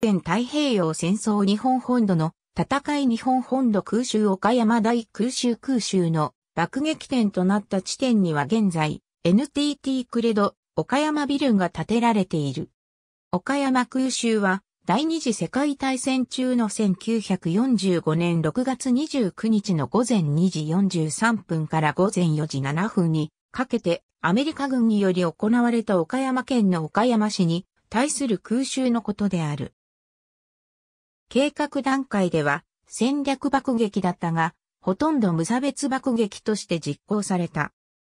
天太平洋戦争日本本土の戦い日本本土空襲岡山大空襲空襲の爆撃点となった地点には現在 NTT クレド岡山ビルが建てられている。岡山空襲は第二次世界大戦中の1945年6月29日の午前2時43分から午前4時7分にかけてアメリカ軍により行われた岡山県の岡山市に対する空襲のことである。計画段階では戦略爆撃だったが、ほとんど無差別爆撃として実行された。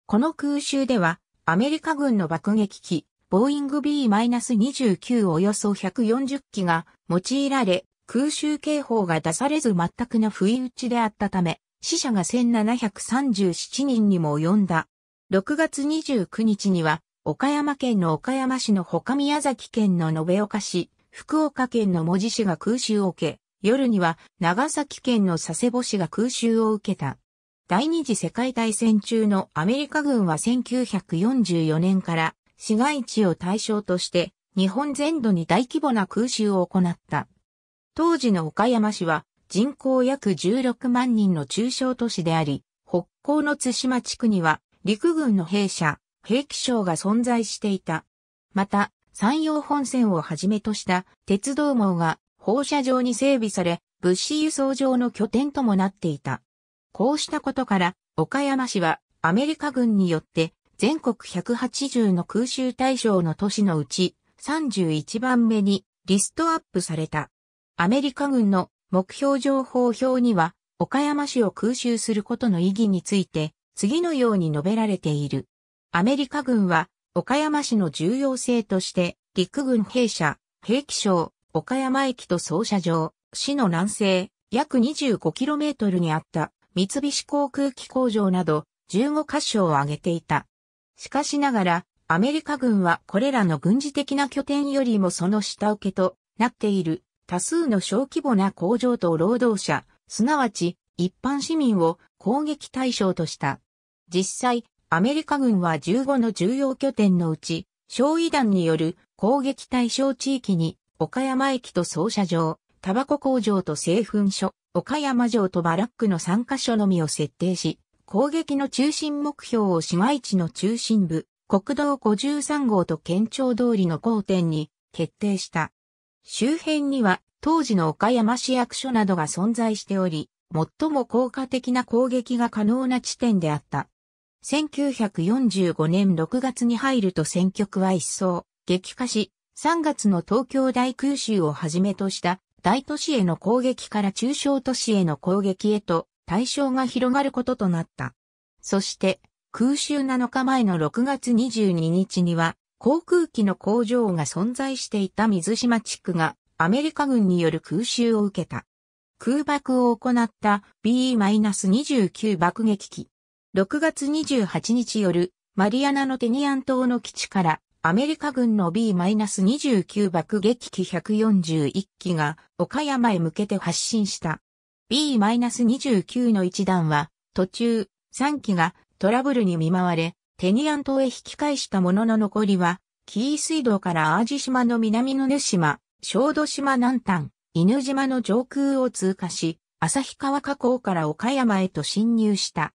この空襲では、アメリカ軍の爆撃機、ボーイング B-29 およそ140機が用いられ、空襲警報が出されず全くの不意打ちであったため、死者が1737人にも及んだ。6月29日には、岡山県の岡山市の他宮崎県の延岡市、福岡県の文字市が空襲を受け、夜には長崎県の佐世保市が空襲を受けた。第二次世界大戦中のアメリカ軍は1944年から市街地を対象として日本全土に大規模な空襲を行った。当時の岡山市は人口約16万人の中小都市であり、北港の津島地区には陸軍の兵舎、兵器省が存在していた。また、山陽本線をはじめとした鉄道網が放射状に整備され、物資輸送上の拠点ともなっていた。こうしたことから、岡山市はアメリカ軍によって全国180の空襲対象の都市のうち31番目にリストアップされた。アメリカ軍の目標情報表には、岡山市を空襲することの意義について、次のように述べられている。アメリカ軍は岡山市の重要性として、陸軍兵舎、兵器省、岡山駅と操車場、市の南西、約 25km にあった三菱航空機工場など15カ所を挙げていた。しかしながら、アメリカ軍はこれらの軍事的な拠点よりもその下請けとなっている多数の小規模な工場と労働者、すなわち一般市民を攻撃対象とした。実際、アメリカ軍は15の重要拠点のうち、焼夷弾による攻撃対象地域に、岡山駅と操車場、タバコ工場と製粉所、岡山城とバラックの3カ所のみを設定し、攻撃の中心目標を市街地の中心部、国道53号と県庁通りの交点に決定した。周辺には当時の岡山市役所などが存在しており、最も効果的な攻撃が可能な地点であった。1945年6月に入ると戦局は一層激化し、3月の東京大空襲をはじめとした大都市への攻撃から中小都市への攻撃へと対象が広がることとなった。そして、空襲7日前の6月22日には、航空機の工場が存在していた水島地区がアメリカ軍による空襲を受けた。空爆を行った B-29 爆撃機6月28日夜、マリアナのテニアン島の基地からアメリカ軍の B-29 爆撃機141機が岡山へ向けて発進した。B-29 の一弾は途中3機がトラブルに見舞われテニアン島へ引き返したものの残りは紀伊水道から淡路島の南の根島、小豆島南端、犬島の上空を通過し、旭川河口から岡山へと侵入した。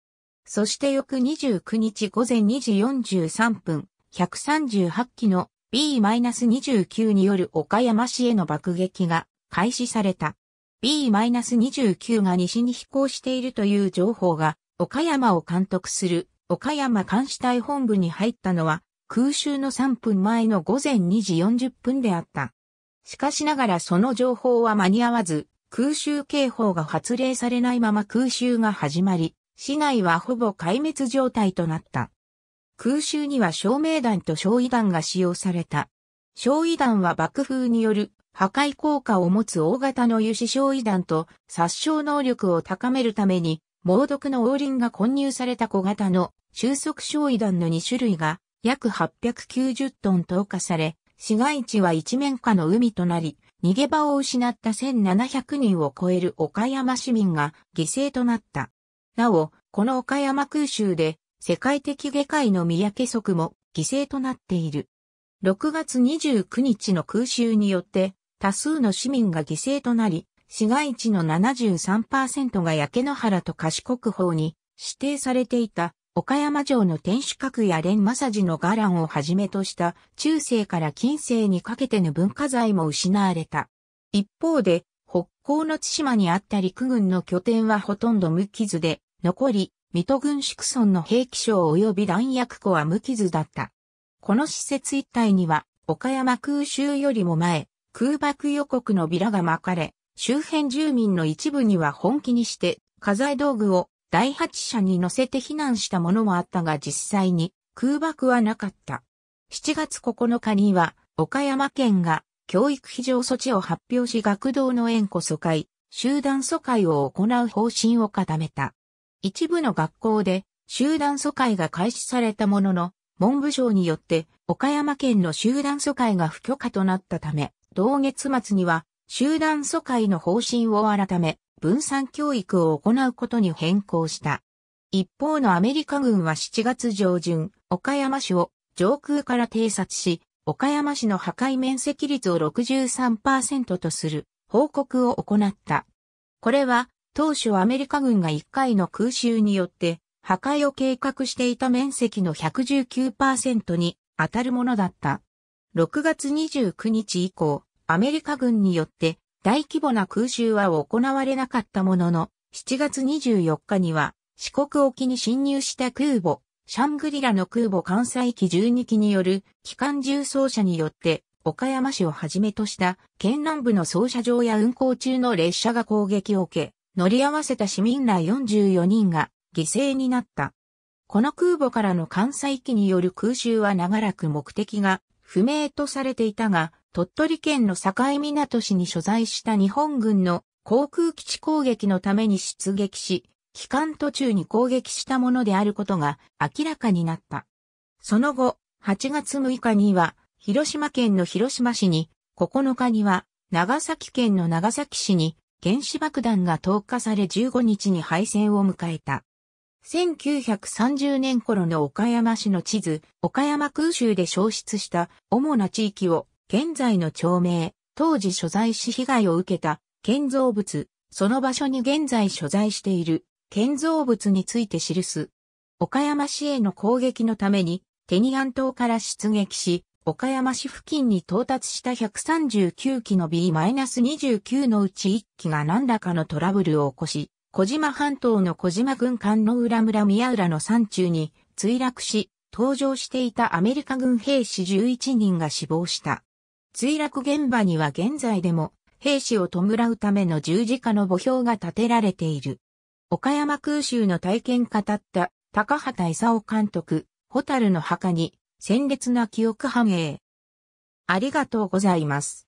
そして翌29日午前2時43分、138機の B-29 による岡山市への爆撃が開始された。B-29 が西に飛行しているという情報が、岡山を監督する岡山監視隊本部に入ったのは、空襲の3分前の午前2時40分であった。しかしながらその情報は間に合わず、空襲警報が発令されないまま空襲が始まり、市内はほぼ壊滅状態となった。空襲には照明弾と焼夷弾が使用された。焼夷弾は爆風による破壊効果を持つ大型の油脂焼夷弾と殺傷能力を高めるために猛毒の王林が混入された小型の収束焼夷弾の2種類が約890トン投下され、市街地は一面下の海となり、逃げ場を失った1700人を超える岡山市民が犠牲となった。なお、この岡山空襲で世界的外界の三宅則も犠牲となっている。6月29日の空襲によって多数の市民が犠牲となり、市街地の73%が焼け野原と賢国法に指定されていた岡山城の天守閣や連サ寺の伽藍をはじめとした中世から近世にかけての文化財も失われた。一方で北方の津島にあった陸軍の拠点はほとんど無傷で、残り、水戸軍宿村の兵器廠及び弾薬庫は無傷だった。この施設一帯には、岡山空襲よりも前、空爆予告のビラが巻かれ、周辺住民の一部には本気にして、家財道具を第8車に乗せて避難したものもあったが実際に空爆はなかった。7月9日には、岡山県が教育非常措置を発表し学童の縁子疎開、集団疎開を行う方針を固めた。一部の学校で集団疎開が開始されたものの、文部省によって岡山県の集団疎開が不許可となったため、同月末には集団疎開の方針を改め、分散教育を行うことに変更した。一方のアメリカ軍は7月上旬、岡山市を上空から偵察し、岡山市の破壊面積率を63%とする報告を行った。これは、当初アメリカ軍が1回の空襲によって破壊を計画していた面積の119%に当たるものだった。6月29日以降、アメリカ軍によって大規模な空襲は行われなかったものの、7月24日には四国沖に侵入した空母シャングリラの空母関西機12機による機関銃装車によって、岡山市をはじめとした県南部の操車場や運行中の列車が攻撃を受け、乗り合わせた市民ら44人が犠牲になった。この空母からの関西機による空襲は長らく目的が不明とされていたが、鳥取県の境港市に所在した日本軍の航空基地攻撃のために出撃し、期間途中に攻撃したものであることが明らかになった。その後、8月6日には、広島県の広島市に、9日には、長崎県の長崎市に、原子爆弾が投下され15日に敗戦を迎えた。1930年頃の岡山市の地図、岡山空襲で消失した主な地域を、現在の町名、当時所在し被害を受けた建造物、その場所に現在所在している建造物について記す。岡山市への攻撃のために、テニアン島から出撃し、岡山市付近に到達した139機の B-29 のうち1機が何らかのトラブルを起こし、小島半島の小島軍艦の浦村宮浦の山中に墜落し、搭乗していたアメリカ軍兵士11人が死亡した。墜落現場には現在でも兵士を弔うための十字架の墓標が建てられている。岡山空襲の体験語った高畑勲監督、ホタルの墓に鮮烈な記憶反映。ありがとうございます。